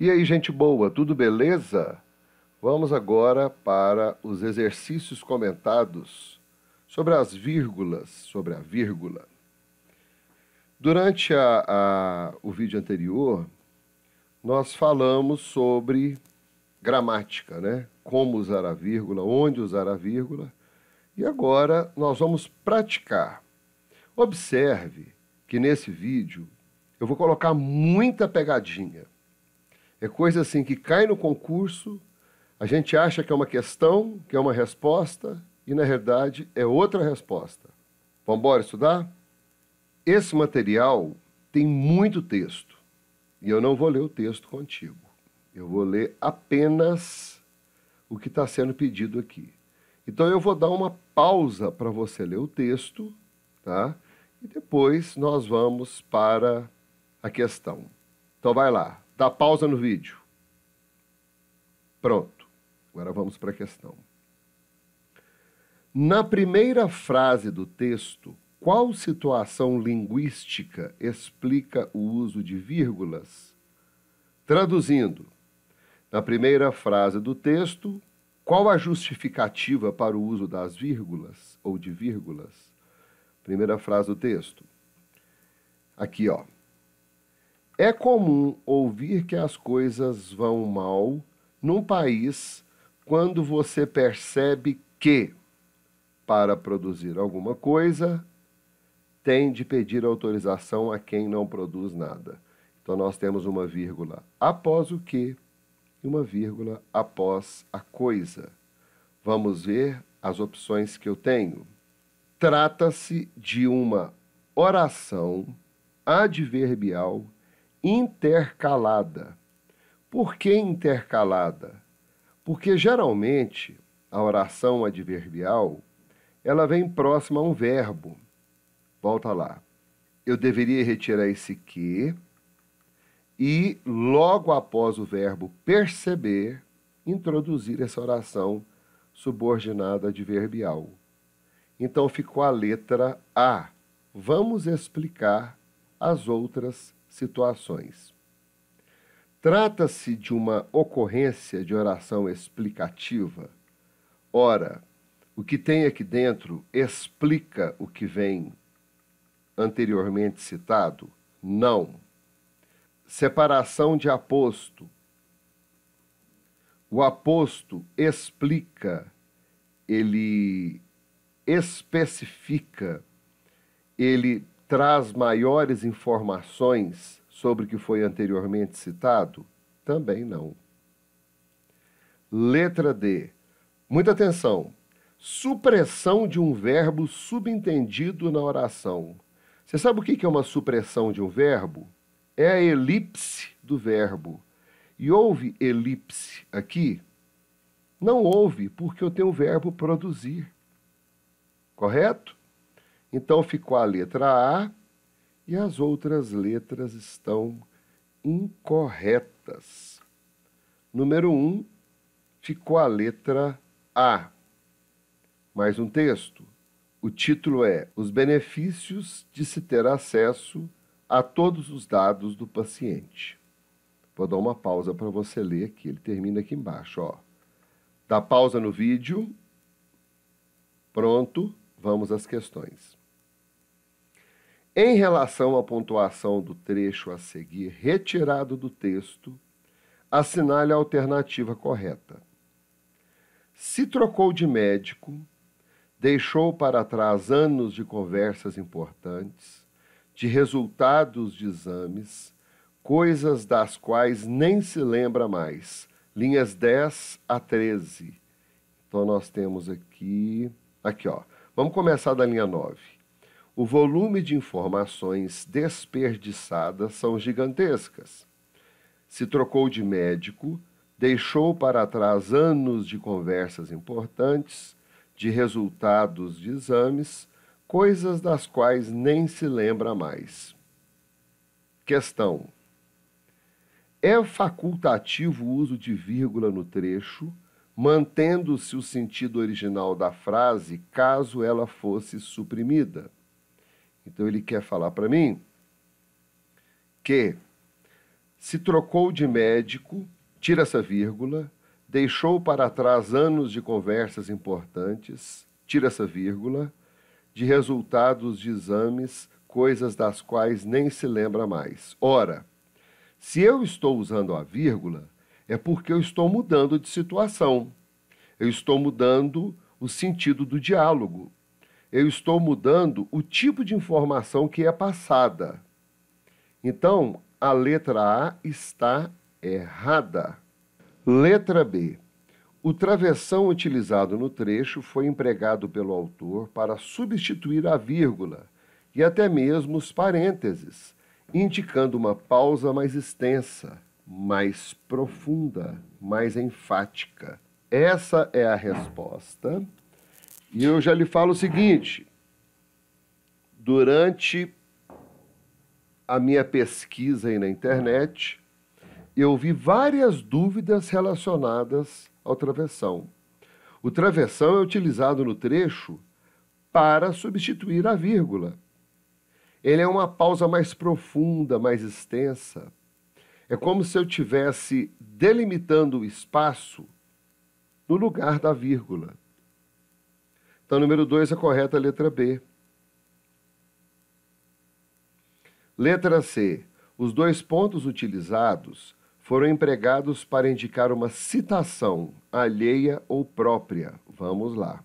E aí, gente boa, tudo beleza? Vamos agora para os exercícios comentados sobre as vírgulas, sobre a vírgula. Durante a, a, o vídeo anterior, nós falamos sobre gramática, né? Como usar a vírgula, onde usar a vírgula. E agora nós vamos praticar. Observe que nesse vídeo eu vou colocar muita pegadinha é coisa assim que cai no concurso, a gente acha que é uma questão, que é uma resposta, e na verdade é outra resposta. Vamos embora estudar? Esse material tem muito texto, e eu não vou ler o texto contigo. Eu vou ler apenas o que está sendo pedido aqui. Então eu vou dar uma pausa para você ler o texto, tá? E depois nós vamos para a questão. Então vai lá, Dá pausa no vídeo. Pronto. Agora vamos para a questão. Na primeira frase do texto, qual situação linguística explica o uso de vírgulas? Traduzindo, na primeira frase do texto, qual a justificativa para o uso das vírgulas ou de vírgulas? Primeira frase do texto. Aqui, ó. É comum ouvir que as coisas vão mal num país quando você percebe que, para produzir alguma coisa, tem de pedir autorização a quem não produz nada. Então nós temos uma vírgula após o que e uma vírgula após a coisa. Vamos ver as opções que eu tenho. Trata-se de uma oração adverbial intercalada. Por que intercalada? Porque geralmente a oração adverbial ela vem próxima a um verbo. Volta lá. Eu deveria retirar esse que e logo após o verbo perceber introduzir essa oração subordinada adverbial. Então ficou a letra A. Vamos explicar as outras situações. Trata-se de uma ocorrência de oração explicativa. Ora, o que tem aqui dentro explica o que vem anteriormente citado? Não. Separação de aposto. O aposto explica, ele especifica, ele traz maiores informações sobre o que foi anteriormente citado? Também não. Letra D. Muita atenção. Supressão de um verbo subentendido na oração. Você sabe o que é uma supressão de um verbo? É a elipse do verbo. E houve elipse aqui? Não houve, porque eu tenho o verbo produzir. Correto? Então ficou a letra A e as outras letras estão incorretas. Número 1, um, ficou a letra A. Mais um texto. O título é Os benefícios de se ter acesso a todos os dados do paciente. Vou dar uma pausa para você ler aqui. Ele termina aqui embaixo. Ó. Dá pausa no vídeo. Pronto, vamos às questões. Em relação à pontuação do trecho a seguir retirado do texto, assinale a alternativa correta. Se trocou de médico, deixou para trás anos de conversas importantes, de resultados de exames, coisas das quais nem se lembra mais. Linhas 10 a 13. Então nós temos aqui, aqui ó. Vamos começar da linha 9 o volume de informações desperdiçadas são gigantescas. Se trocou de médico, deixou para trás anos de conversas importantes, de resultados de exames, coisas das quais nem se lembra mais. Questão: É facultativo o uso de vírgula no trecho? mantendo-se o sentido original da frase caso ela fosse suprimida. Então ele quer falar para mim que se trocou de médico, tira essa vírgula, deixou para trás anos de conversas importantes, tira essa vírgula, de resultados de exames, coisas das quais nem se lembra mais. Ora, se eu estou usando a vírgula, é porque eu estou mudando de situação. Eu estou mudando o sentido do diálogo eu estou mudando o tipo de informação que é passada. Então, a letra A está errada. Letra B. O travessão utilizado no trecho foi empregado pelo autor para substituir a vírgula e até mesmo os parênteses, indicando uma pausa mais extensa, mais profunda, mais enfática. Essa é a resposta. E eu já lhe falo o seguinte: durante a minha pesquisa aí na internet, eu vi várias dúvidas relacionadas ao travessão. O travessão é utilizado no trecho para substituir a vírgula. Ele é uma pausa mais profunda, mais extensa. É como se eu tivesse delimitando o espaço no lugar da vírgula. Então, número 2 é correta letra B. Letra C. Os dois pontos utilizados foram empregados para indicar uma citação alheia ou própria. Vamos lá.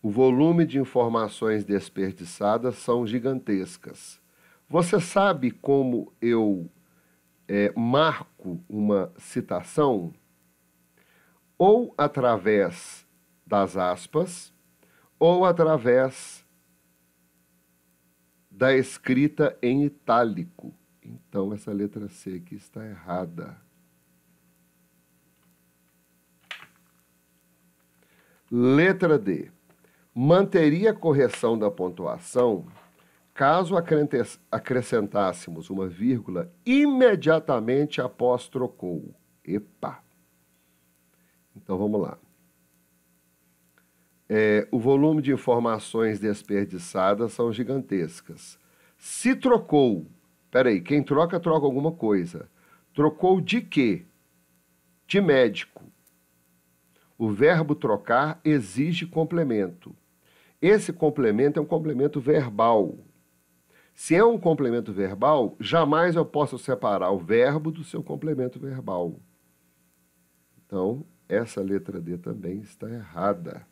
O volume de informações desperdiçadas são gigantescas. Você sabe como eu é, marco uma citação? Ou através das aspas ou através da escrita em itálico. Então, essa letra C aqui está errada. Letra D. Manteria a correção da pontuação caso acrescentássemos uma vírgula imediatamente após trocou. Epa! Então vamos lá é, o volume de informações desperdiçadas são gigantescas. Se trocou, peraí, quem troca, troca alguma coisa. Trocou de quê? De médico. O verbo trocar exige complemento. Esse complemento é um complemento verbal. Se é um complemento verbal, jamais eu posso separar o verbo do seu complemento verbal. Então, essa letra D também está errada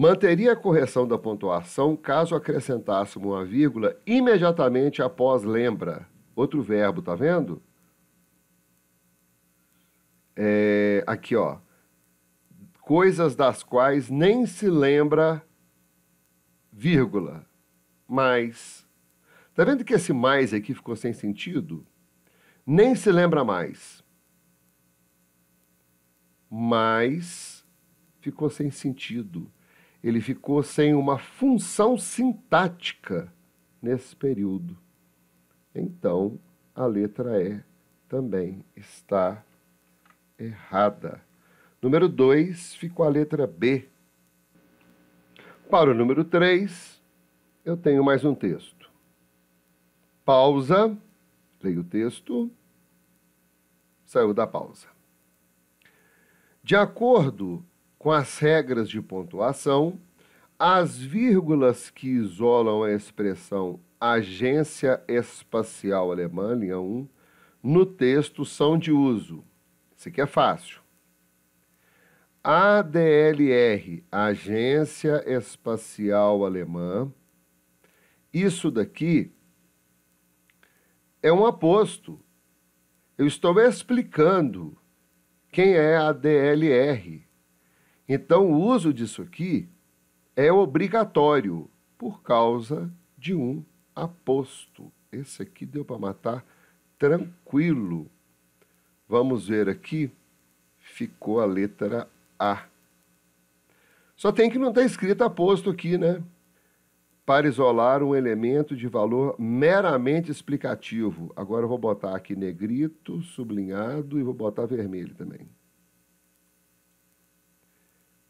manteria a correção da pontuação caso acrescentássemos uma vírgula imediatamente após lembra. Outro verbo, tá vendo? É, aqui, ó. Coisas das quais nem se lembra, vírgula, mas. Tá vendo que esse mais aqui ficou sem sentido? Nem se lembra mais. Mas ficou sem sentido ele ficou sem uma função sintática nesse período. Então, a letra E também está errada. Número 2 ficou a letra B. Para o número 3, eu tenho mais um texto. Pausa, leio o texto, saiu da pausa. De acordo com as regras de pontuação, as vírgulas que isolam a expressão Agência Espacial Alemã, linha 1, no texto são de uso. Isso aqui é fácil. ADLR, Agência Espacial Alemã. Isso daqui é um aposto. Eu estou explicando quem é a DLR. Então, o uso disso aqui é obrigatório por causa de um aposto. Esse aqui deu para matar tranquilo. Vamos ver aqui. Ficou a letra A. Só tem que não estar tá escrito aposto aqui, né? Para isolar um elemento de valor meramente explicativo. Agora eu vou botar aqui negrito, sublinhado e vou botar vermelho também.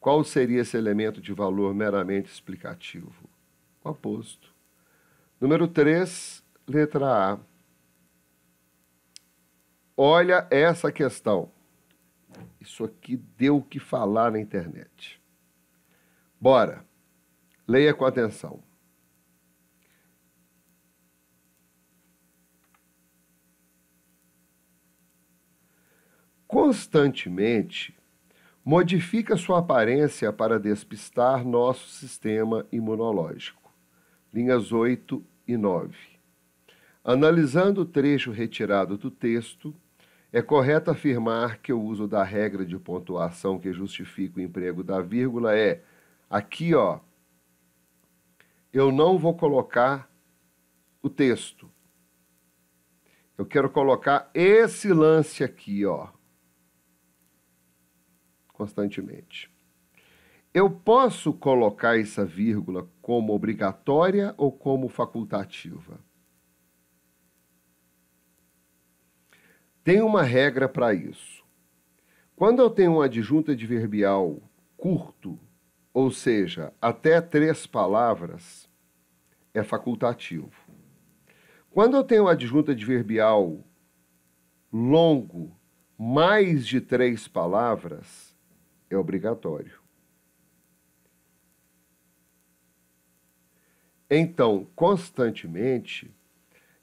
Qual seria esse elemento de valor meramente explicativo? O aposto. Número 3, letra A. Olha essa questão. Isso aqui deu o que falar na internet. Bora. Leia com atenção. Constantemente modifica sua aparência para despistar nosso sistema imunológico. Linhas 8 e 9. Analisando o trecho retirado do texto, é correto afirmar que o uso da regra de pontuação que justifica o emprego da vírgula é aqui, ó. Eu não vou colocar o texto. Eu quero colocar esse lance aqui, ó constantemente. Eu posso colocar essa vírgula como obrigatória ou como facultativa? Tem uma regra para isso. Quando eu tenho um adjunto adverbial curto, ou seja, até três palavras, é facultativo. Quando eu tenho um adjunto adverbial longo, mais de três palavras, é obrigatório. Então, constantemente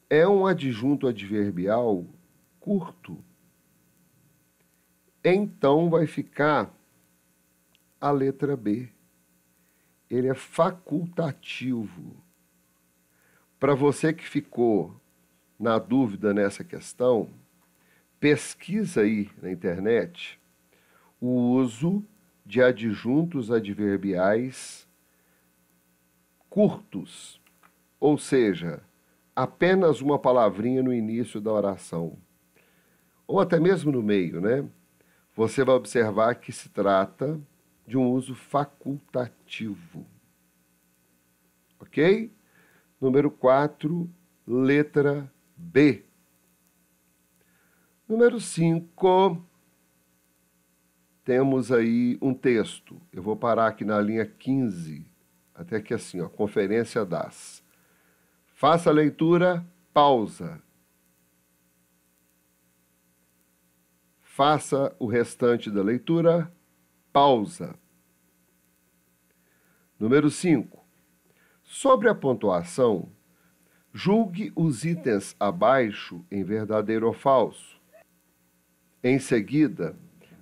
é um adjunto adverbial curto. Então vai ficar a letra B. Ele é facultativo. Para você que ficou na dúvida nessa questão, pesquisa aí na internet o uso de adjuntos adverbiais curtos, ou seja, apenas uma palavrinha no início da oração, ou até mesmo no meio, né? Você vai observar que se trata de um uso facultativo. Ok? Número 4, letra B. Número 5, temos aí um texto. Eu vou parar aqui na linha 15, até que assim, ó, conferência das. Faça a leitura, pausa. Faça o restante da leitura, pausa. Número 5. Sobre a pontuação, julgue os itens abaixo em verdadeiro ou falso. Em seguida,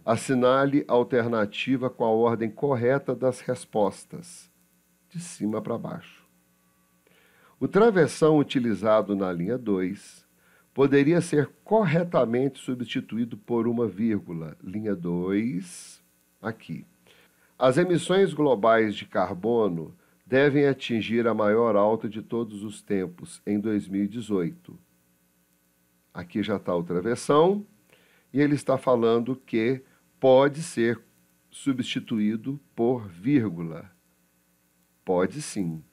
Assinale a alternativa com a ordem correta das respostas, de cima para baixo. O travessão utilizado na linha 2 poderia ser corretamente substituído por uma vírgula, linha 2, aqui. As emissões globais de carbono devem atingir a maior alta de todos os tempos em 2018. Aqui já está o travessão, e ele está falando que pode ser substituído por vírgula. Pode sim.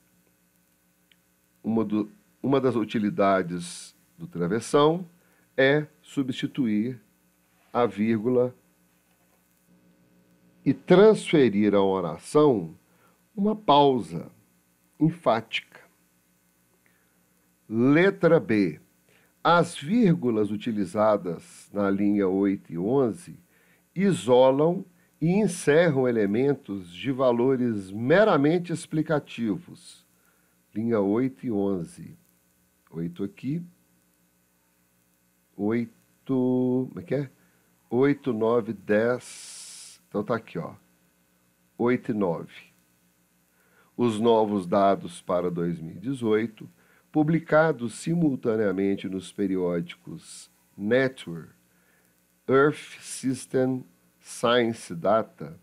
Uma, do, uma das utilidades do travessão é substituir a vírgula e transferir à oração uma pausa enfática. Letra B. As vírgulas utilizadas na linha 8 e 11 isolam e encerram elementos de valores meramente explicativos, linha 8 e 11. 8 aqui, 8, como é que é? 8, 9, 10, então está aqui, ó, 8 e 9. Os novos dados para 2018, publicados simultaneamente nos periódicos Network Earth System Science Data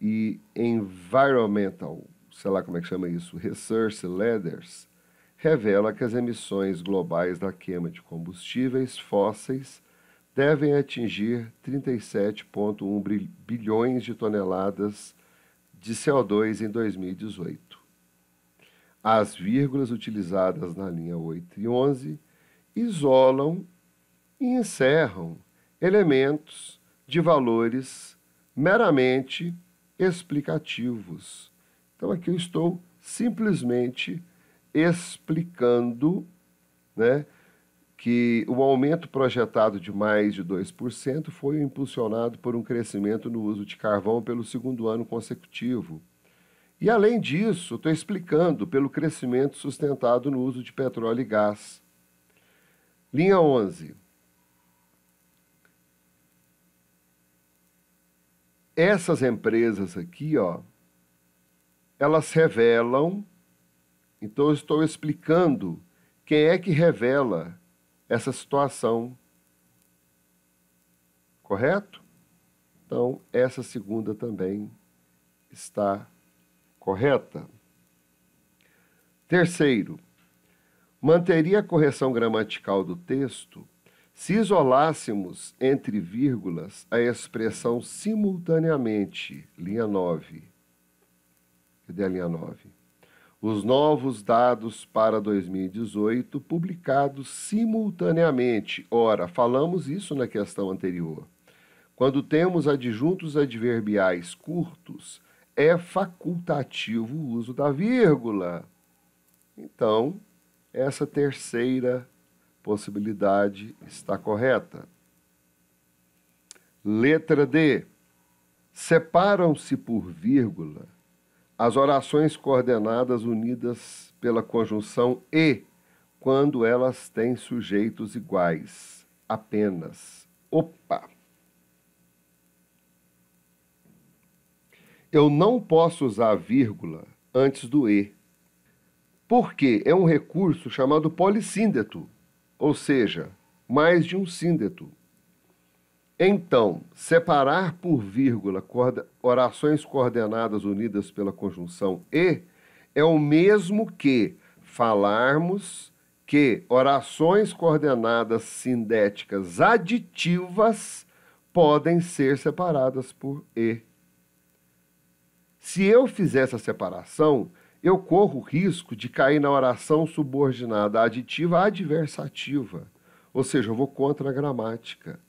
e Environmental, sei lá como é que chama isso, Research Letters, revela que as emissões globais da queima de combustíveis fósseis devem atingir 37,1 bilhões de toneladas de CO2 em 2018. As vírgulas utilizadas na linha 8 e 11 isolam e encerram elementos de valores meramente explicativos. Então aqui eu estou simplesmente explicando né, que o aumento projetado de mais de 2% foi impulsionado por um crescimento no uso de carvão pelo segundo ano consecutivo. E além disso, estou explicando pelo crescimento sustentado no uso de petróleo e gás. Linha 11. essas empresas aqui, ó, elas revelam. Então, eu estou explicando quem é que revela essa situação. Correto? Então, essa segunda também está correta. Terceiro, manteria a correção gramatical do texto se isolássemos entre vírgulas a expressão simultaneamente, linha 9. Cadê a linha 9? Os novos dados para 2018 publicados simultaneamente. Ora, falamos isso na questão anterior. Quando temos adjuntos adverbiais curtos, é facultativo o uso da vírgula. Então, essa terceira possibilidade está correta. Letra D. Separam-se por vírgula as orações coordenadas unidas pela conjunção e quando elas têm sujeitos iguais. Apenas. Opa! Eu não posso usar vírgula antes do e, porque é um recurso chamado polissíndeto ou seja, mais de um síndeto. Então, separar por vírgula orações coordenadas unidas pela conjunção e é o mesmo que falarmos que orações coordenadas sindéticas aditivas podem ser separadas por e. Se eu fizer essa separação, eu corro o risco de cair na oração subordinada aditiva adversativa, ou seja, eu vou contra a gramática.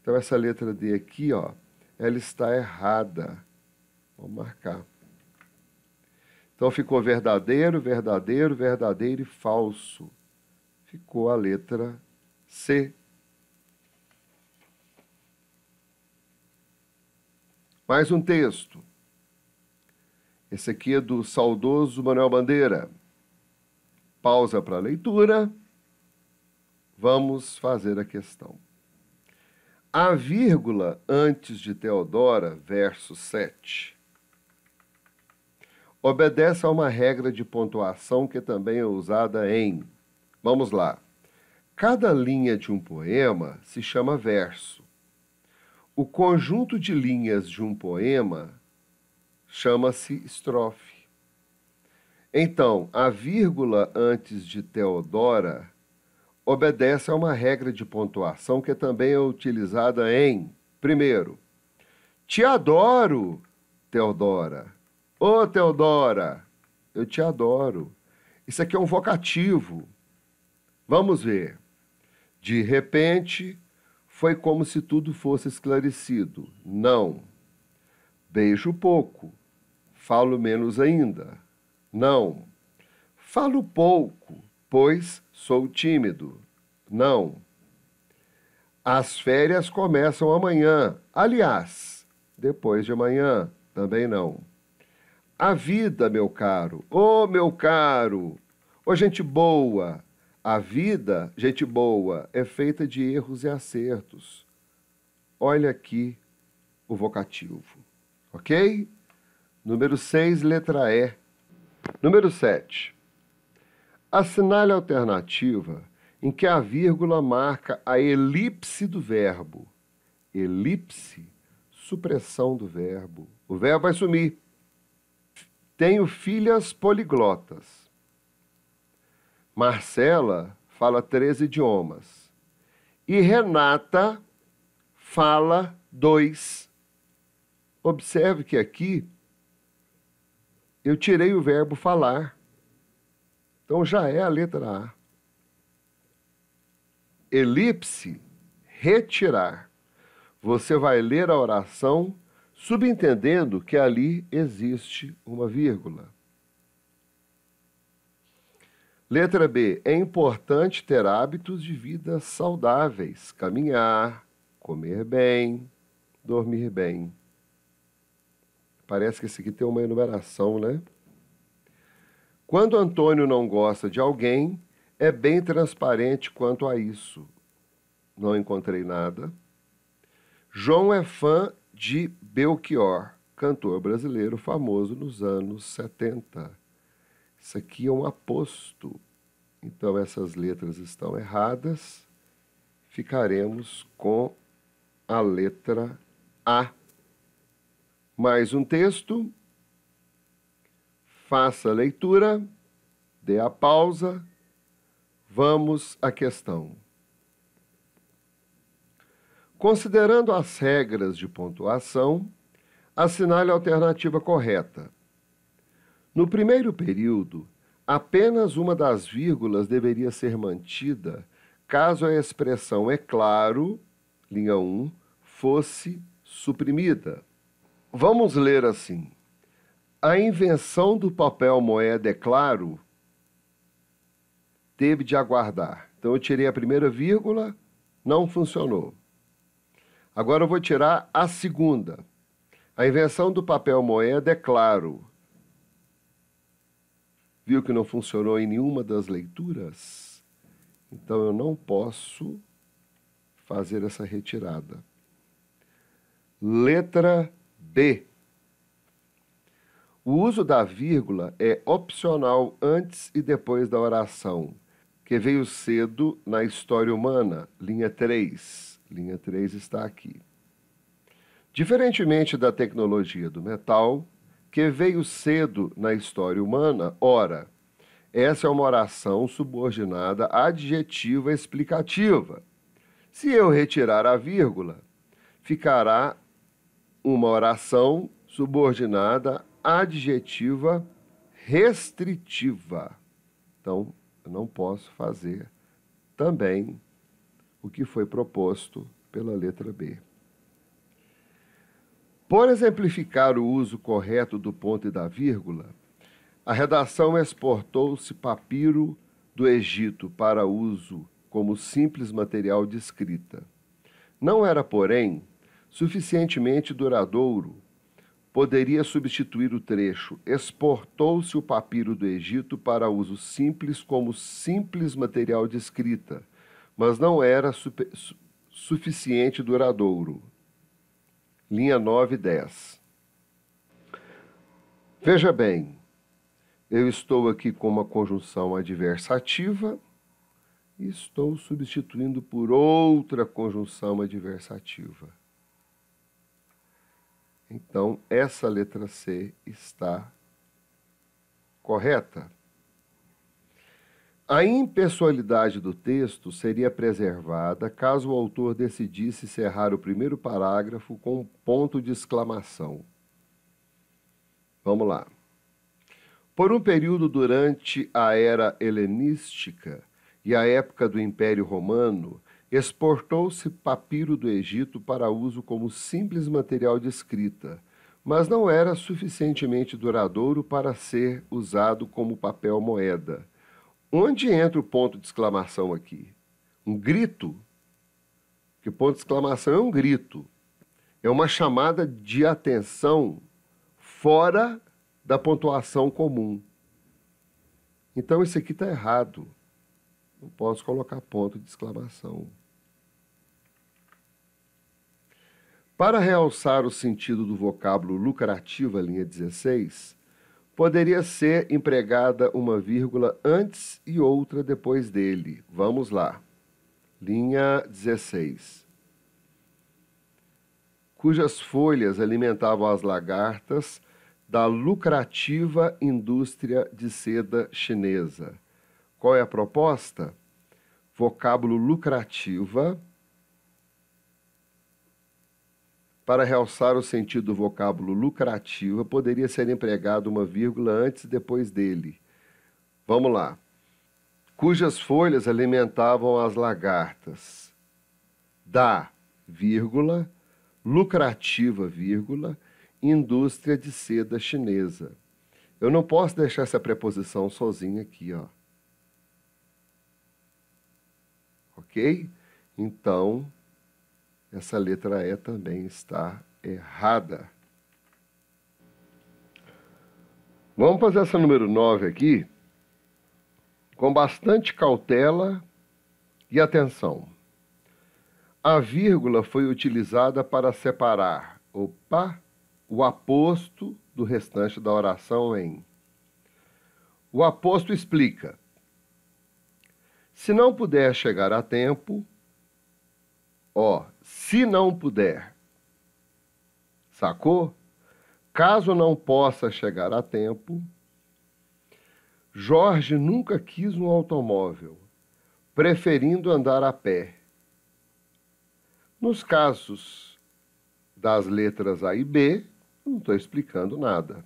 Então essa letra D aqui, ó, ela está errada. Vou marcar. Então ficou verdadeiro, verdadeiro, verdadeiro e falso. Ficou a letra C. Mais um texto. Esse aqui é do saudoso Manuel Bandeira. Pausa para a leitura. Vamos fazer a questão. A vírgula antes de Teodora, verso 7, obedece a uma regra de pontuação que também é usada em. Vamos lá. Cada linha de um poema se chama verso. O conjunto de linhas de um poema chama-se estrofe. Então, a vírgula antes de Teodora obedece a uma regra de pontuação que também é utilizada em, primeiro, te adoro, Teodora. Ô, oh, Teodora, eu te adoro. Isso aqui é um vocativo. Vamos ver. De repente, foi como se tudo fosse esclarecido. Não. Beijo pouco falo menos ainda. Não. Falo pouco, pois sou tímido. Não. As férias começam amanhã. Aliás, depois de amanhã, também não. A vida, meu caro, ô oh, meu caro, ô oh, gente boa. A vida, gente boa, é feita de erros e acertos. Olha aqui o vocativo, ok? Número 6, letra E. Número 7. Assinale a alternativa em que a vírgula marca a elipse do verbo. Elipse, supressão do verbo. O verbo vai sumir. Tenho filhas poliglotas. Marcela fala três idiomas. E Renata fala dois. Observe que aqui eu tirei o verbo falar. Então já é a letra A. Elipse, retirar. Você vai ler a oração subentendendo que ali existe uma vírgula. Letra B. É importante ter hábitos de vida saudáveis, caminhar, comer bem, dormir bem. Parece que esse aqui tem uma enumeração, né? Quando Antônio não gosta de alguém, é bem transparente quanto a isso. Não encontrei nada. João é fã de Belchior, cantor brasileiro famoso nos anos 70. Isso aqui é um aposto. Então essas letras estão erradas. Ficaremos com a letra A mais um texto, faça a leitura, dê a pausa, vamos à questão. Considerando as regras de pontuação, assinale a alternativa correta. No primeiro período, apenas uma das vírgulas deveria ser mantida caso a expressão é claro, linha 1, fosse suprimida. Vamos ler assim. A invenção do papel moeda, é claro, teve de aguardar. Então eu tirei a primeira vírgula, não funcionou. Agora eu vou tirar a segunda. A invenção do papel moeda, é claro, viu que não funcionou em nenhuma das leituras, então eu não posso fazer essa retirada. Letra b. O uso da vírgula é opcional antes e depois da oração, que veio cedo na história humana, linha 3. Linha 3 está aqui. Diferentemente da tecnologia do metal, que veio cedo na história humana, ora, essa é uma oração subordinada adjetiva explicativa. Se eu retirar a vírgula, ficará uma oração subordinada adjetiva restritiva. Então, eu não posso fazer também o que foi proposto pela letra B. Por exemplificar o uso correto do ponto e da vírgula, a redação exportou-se papiro do Egito para uso como simples material de escrita. Não era, porém, suficientemente duradouro, poderia substituir o trecho exportou-se o papiro do Egito para uso simples como simples material de escrita, mas não era su, suficiente duradouro. Linha 9 e 10. Veja bem, eu estou aqui com uma conjunção adversativa e estou substituindo por outra conjunção adversativa. Então, essa letra C está correta. A impessoalidade do texto seria preservada caso o autor decidisse encerrar o primeiro parágrafo com um ponto de exclamação. Vamos lá. Por um período durante a era helenística e a época do Império Romano, Exportou-se papiro do Egito para uso como simples material de escrita, mas não era suficientemente duradouro para ser usado como papel moeda. Onde entra o ponto de exclamação aqui? Um grito? Que ponto de exclamação é um grito. É uma chamada de atenção fora da pontuação comum. Então, isso aqui está errado. Não posso colocar ponto de exclamação. Para realçar o sentido do vocábulo lucrativa, linha 16, poderia ser empregada uma vírgula antes e outra depois dele. Vamos lá. Linha 16. Cujas folhas alimentavam as lagartas da lucrativa indústria de seda chinesa. Qual é a proposta? Vocábulo lucrativa Para realçar o sentido do vocábulo lucrativa, poderia ser empregado uma vírgula antes e depois dele. Vamos lá. Cujas folhas alimentavam as lagartas. Da, vírgula, lucrativa, vírgula, indústria de seda chinesa. Eu não posso deixar essa preposição sozinha aqui, ó. Ok? Então, essa letra E também está errada. Vamos fazer essa número 9 aqui com bastante cautela e atenção. A vírgula foi utilizada para separar opa, o aposto do restante da oração em. O aposto explica. Se não puder chegar a tempo, ó, se não puder. Sacou? Caso não possa chegar a tempo, Jorge nunca quis um automóvel, preferindo andar a pé. Nos casos das letras A e B, não estou explicando nada.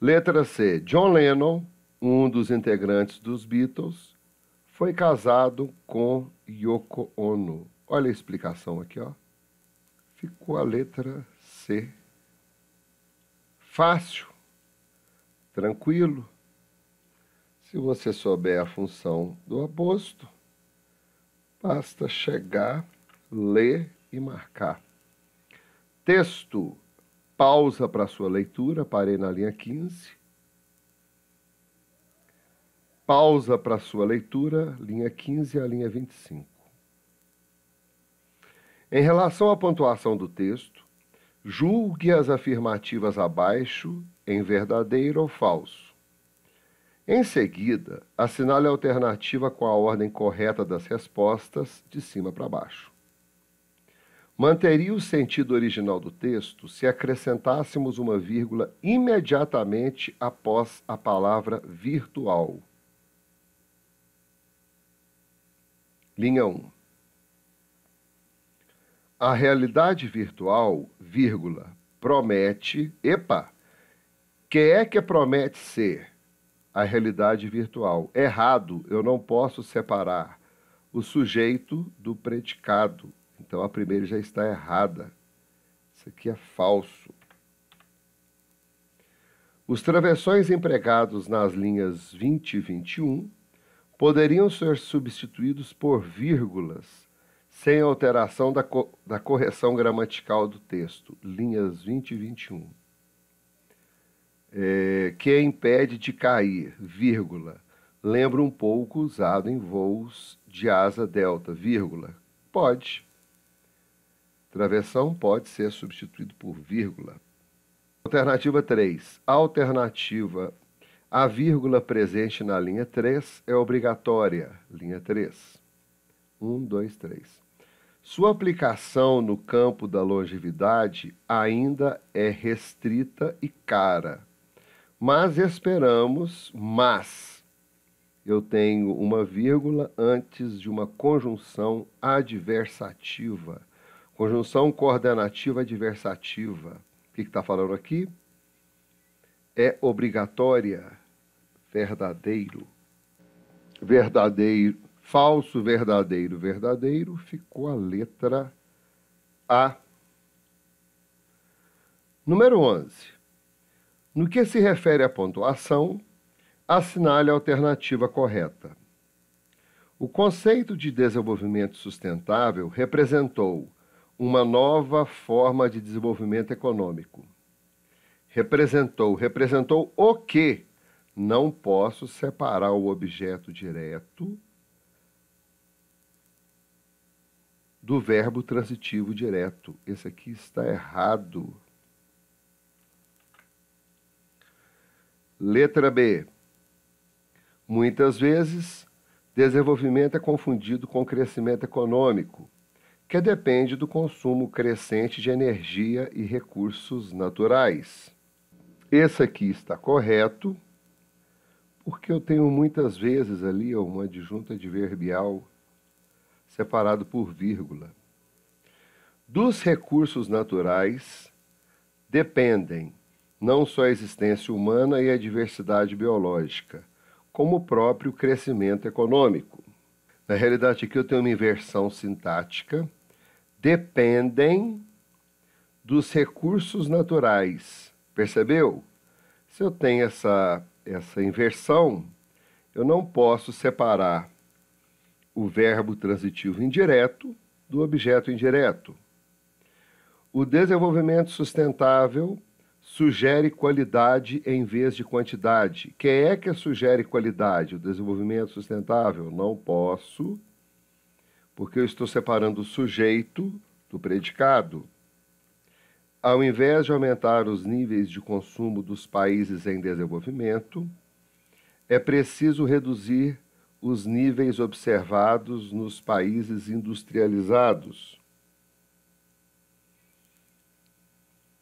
Letra C. John Lennon, um dos integrantes dos Beatles, foi casado com Yoko Ono Olha a explicação aqui, ó. Ficou a letra C. Fácil, tranquilo. Se você souber a função do aposto, basta chegar, ler e marcar. Texto, pausa para sua leitura, parei na linha 15. Pausa para sua leitura, linha 15 a linha 25. Em relação à pontuação do texto, julgue as afirmativas abaixo em verdadeiro ou falso. Em seguida, assinale a alternativa com a ordem correta das respostas, de cima para baixo. Manteria o sentido original do texto se acrescentássemos uma vírgula imediatamente após a palavra virtual. Linha 1. A realidade virtual, vírgula, promete, epa, que é que promete ser a realidade virtual? Errado, eu não posso separar o sujeito do predicado. Então a primeira já está errada. Isso aqui é falso. Os travessões empregados nas linhas 20 e 21 poderiam ser substituídos por vírgulas sem alteração da, co da correção gramatical do texto, linhas 20 e 21. É, que impede de cair, vírgula, lembra um pouco usado em voos de asa delta, vírgula. Pode. Travessão pode ser substituído por vírgula. Alternativa 3. Alternativa a vírgula presente na linha 3 é obrigatória. Linha 3. 1, 2, 3. Sua aplicação no campo da longevidade ainda é restrita e cara, mas esperamos, mas eu tenho uma vírgula antes de uma conjunção adversativa. Conjunção coordenativa adversativa. O que está falando aqui? É obrigatória, verdadeiro. Verdadeiro, falso, verdadeiro, verdadeiro, ficou a letra A. Número 11. No que se refere à pontuação, assinale a alternativa correta. O conceito de desenvolvimento sustentável representou uma nova forma de desenvolvimento econômico. Representou, representou o que? Não posso separar o objeto direto do verbo transitivo direto. Esse aqui está errado. Letra B. Muitas vezes, desenvolvimento é confundido com crescimento econômico, que depende do consumo crescente de energia e recursos naturais. Esse aqui está correto, porque eu tenho muitas vezes ali uma adjunta adverbial separado por vírgula. Dos recursos naturais dependem não só a existência humana e a diversidade biológica, como o próprio crescimento econômico. Na realidade, aqui eu tenho uma inversão sintática. Dependem dos recursos naturais. Percebeu? Se eu tenho essa, essa inversão, eu não posso separar o verbo transitivo indireto do objeto indireto. O desenvolvimento sustentável sugere qualidade em vez de quantidade. Quem é que sugere qualidade? O desenvolvimento sustentável? Não posso, porque eu estou separando o sujeito do predicado. Ao invés de aumentar os níveis de consumo dos países em desenvolvimento, é preciso reduzir os níveis observados nos países industrializados.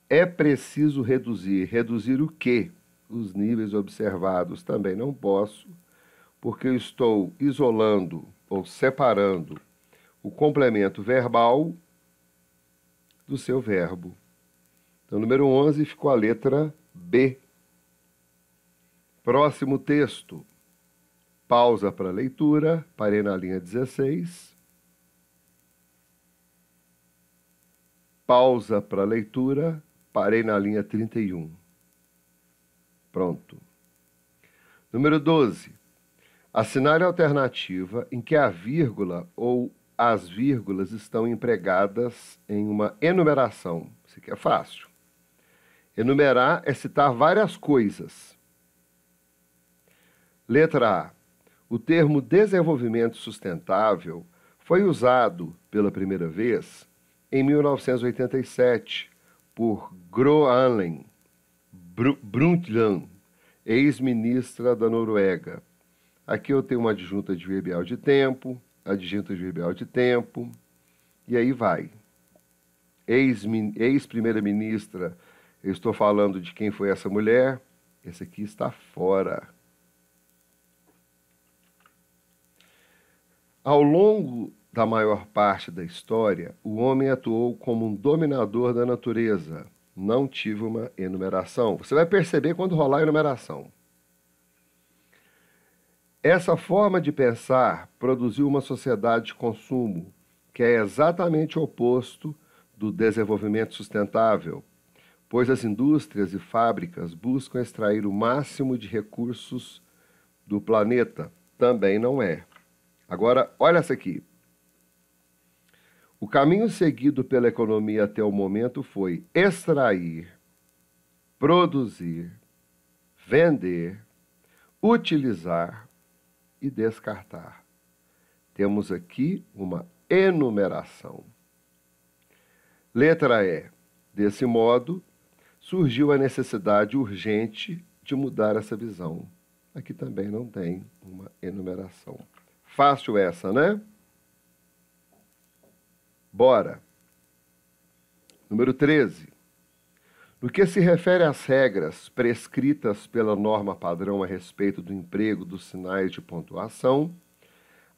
É preciso reduzir. Reduzir o quê? Os níveis observados também não posso, porque eu estou isolando ou separando o complemento verbal do seu verbo. Então, número 11 ficou a letra B. Próximo texto pausa para leitura, parei na linha 16. Pausa para leitura, parei na linha 31. Pronto. Número 12. Assinale a alternativa em que a vírgula ou as vírgulas estão empregadas em uma enumeração. Isso aqui é fácil. Enumerar é citar várias coisas. Letra A. O termo desenvolvimento sustentável foi usado pela primeira vez em 1987 por Gro Harlem Brundtland, ex-ministra da Noruega. Aqui eu tenho uma adjunta adverbial de tempo, adjunta adverbial de tempo, e aí vai. Ex-primeira-ministra, ex eu estou falando de quem foi essa mulher, esse aqui está fora. Ao longo da maior parte da história, o homem atuou como um dominador da natureza. Não tive uma enumeração. Você vai perceber quando rolar a enumeração. Essa forma de pensar produziu uma sociedade de consumo que é exatamente o oposto do desenvolvimento sustentável, pois as indústrias e fábricas buscam extrair o máximo de recursos do planeta. Também não é. Agora, olha essa aqui. O caminho seguido pela economia até o momento foi extrair, produzir, vender, utilizar e descartar. Temos aqui uma enumeração. Letra E. Desse modo, surgiu a necessidade urgente de mudar essa visão. Aqui também não tem uma enumeração. Fácil essa, né? Bora. Número 13. No que se refere às regras prescritas pela norma padrão a respeito do emprego dos sinais de pontuação,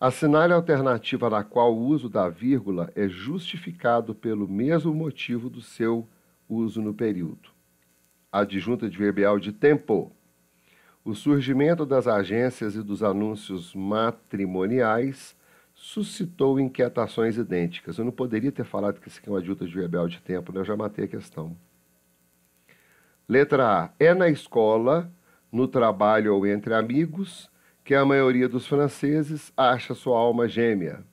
assinale a alternativa na qual o uso da vírgula é justificado pelo mesmo motivo do seu uso no período. Adjunta adverbial de tempo. O surgimento das agências e dos anúncios matrimoniais suscitou inquietações idênticas. Eu não poderia ter falado que isso aqui é uma adulta de rebelde tempo, né? eu já matei a questão. Letra A. É na escola, no trabalho ou entre amigos que a maioria dos franceses acha sua alma gêmea.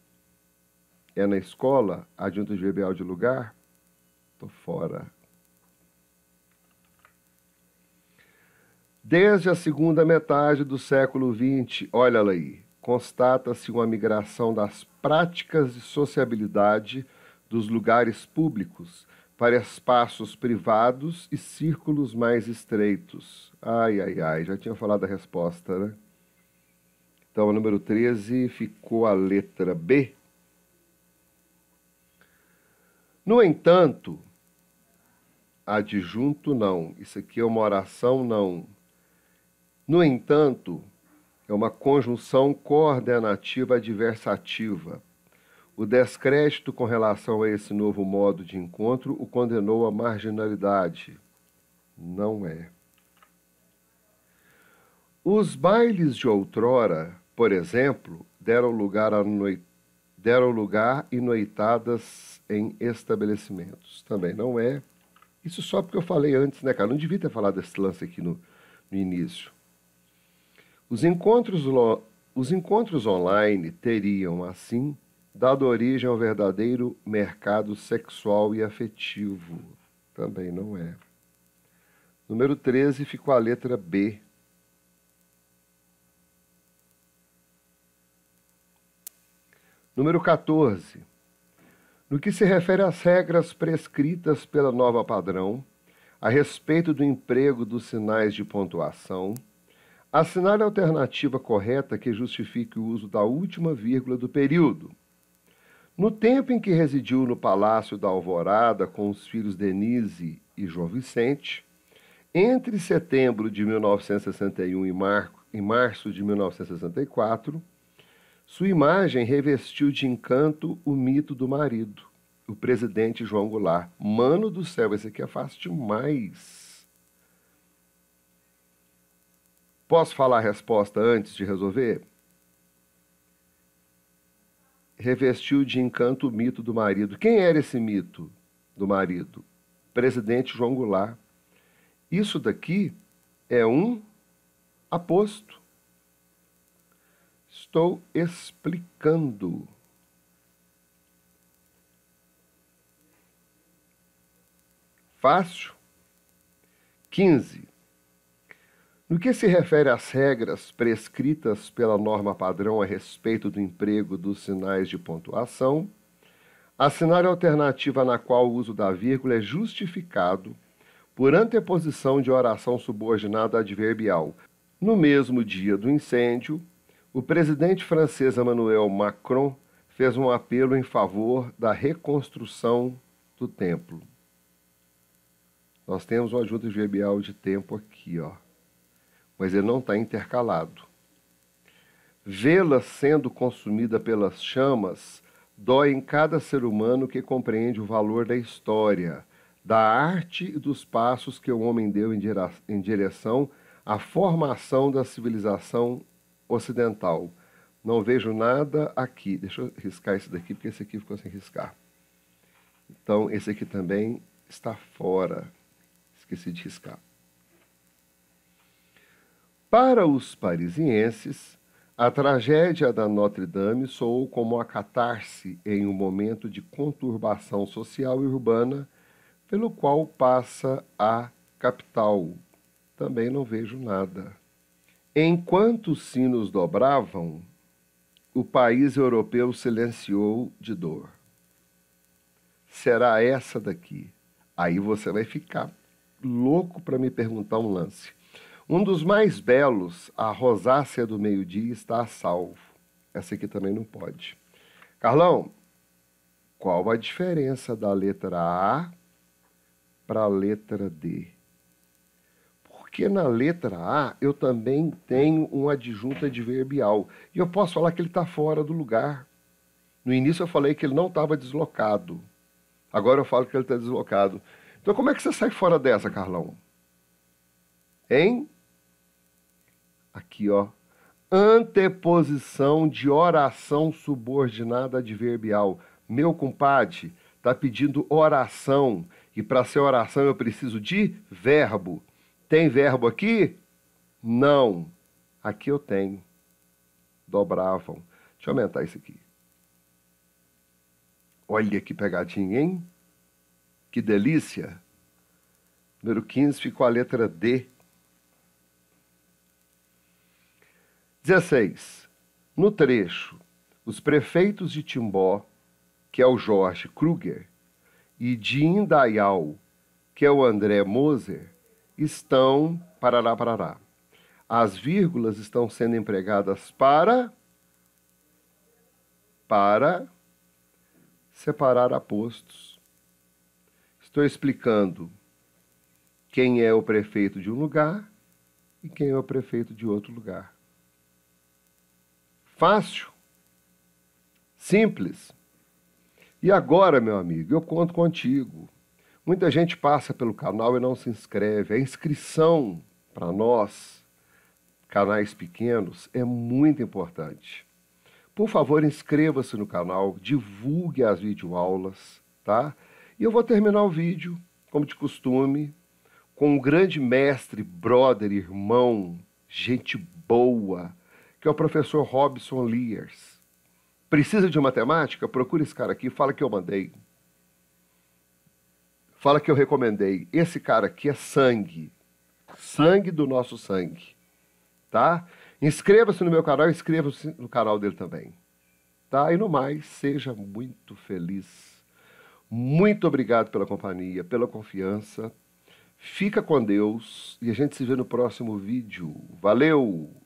É na escola, adjunto de rebelde lugar? Tô fora. Desde a segunda metade do século XX, olha lá aí, constata-se uma migração das práticas de sociabilidade dos lugares públicos para espaços privados e círculos mais estreitos. Ai, ai, ai, já tinha falado a resposta, né? Então, o número 13 ficou a letra B. No entanto, adjunto não, isso aqui é uma oração não. No entanto, é uma conjunção coordenativa adversativa. O descrédito com relação a esse novo modo de encontro o condenou à marginalidade. Não é. Os bailes de outrora, por exemplo, deram lugar a deram lugar e noitadas em estabelecimentos. Também não é. Isso só porque eu falei antes, né, cara? Não devia ter falado esse lance aqui no, no início. Os encontros, os encontros online teriam, assim, dado origem ao verdadeiro mercado sexual e afetivo. Também não é. Número 13 ficou a letra B. Número 14. No que se refere às regras prescritas pela nova padrão a respeito do emprego dos sinais de pontuação, Assinale a alternativa correta que justifique o uso da última vírgula do período. No tempo em que residiu no Palácio da Alvorada com os filhos Denise e João Vicente, entre setembro de 1961 e, e março de 1964, sua imagem revestiu de encanto o mito do marido, o presidente João Goulart. Mano do céu, esse aqui é fácil demais. Posso falar a resposta antes de resolver? Revestiu de encanto o mito do marido. Quem era esse mito do marido? Presidente João Goulart. Isso daqui é um aposto. Estou explicando. Fácil. 15. No que se refere às regras prescritas pela norma padrão a respeito do emprego dos sinais de pontuação, assinale a alternativa na qual o uso da vírgula é justificado por anteposição de oração subordinada adverbial. No mesmo dia do incêndio, o presidente francês Emmanuel Macron fez um apelo em favor da reconstrução do templo. Nós temos uma adjunta adverbial de tempo aqui, ó mas ele não está intercalado. Vê-la sendo consumida pelas chamas dói em cada ser humano que compreende o valor da história, da arte e dos passos que o homem deu em direção à formação da civilização ocidental. Não vejo nada aqui. Deixa eu riscar esse daqui, porque esse aqui ficou sem riscar. Então, esse aqui também está fora. Esqueci de riscar. Para os parisienses, a tragédia da Notre-Dame soou como a catarse em um momento de conturbação social e urbana, pelo qual passa a capital. Também não vejo nada. Enquanto os sinos dobravam, o país europeu silenciou de dor. Será essa daqui? Aí você vai ficar louco para me perguntar um lance. Um dos mais belos, a rosácea do meio-dia, está a salvo. Essa aqui também não pode. Carlão, qual a diferença da letra A para a letra D? Porque na letra A eu também tenho um adjunto adverbial. E eu posso falar que ele está fora do lugar. No início eu falei que ele não estava deslocado. Agora eu falo que ele está deslocado. Então como é que você sai fora dessa, Carlão? Hein? aqui, ó, anteposição de oração subordinada adverbial. Meu compadre tá pedindo oração, e para ser oração eu preciso de verbo. Tem verbo aqui? Não. Aqui eu tenho. Dobravam. Deixa eu aumentar isso aqui. Olha que pegadinha, hein? Que delícia! Número 15 ficou a letra D 16. No trecho, os prefeitos de Timbó, que é o Jorge Kruger, e de Indaial, que é o André Moser, estão parará parará. As vírgulas estão sendo empregadas para para separar apostos. Estou explicando quem é o prefeito de um lugar e quem é o prefeito de outro lugar. Fácil. Simples. E agora, meu amigo, eu conto contigo. Muita gente passa pelo canal e não se inscreve. A inscrição para nós, canais pequenos, é muito importante. Por favor, inscreva-se no canal, divulgue as videoaulas, tá? E eu vou terminar o vídeo, como de costume, com um grande mestre, brother, irmão, gente boa, que é o professor Robson Lears. Precisa de matemática? Procura esse cara aqui, fala que eu mandei. Fala que eu recomendei. Esse cara aqui é sangue. Sangue do nosso sangue. Tá? Inscreva-se no meu canal, inscreva-se no canal dele também. Tá? E no mais, seja muito feliz. Muito obrigado pela companhia, pela confiança. Fica com Deus e a gente se vê no próximo vídeo. Valeu!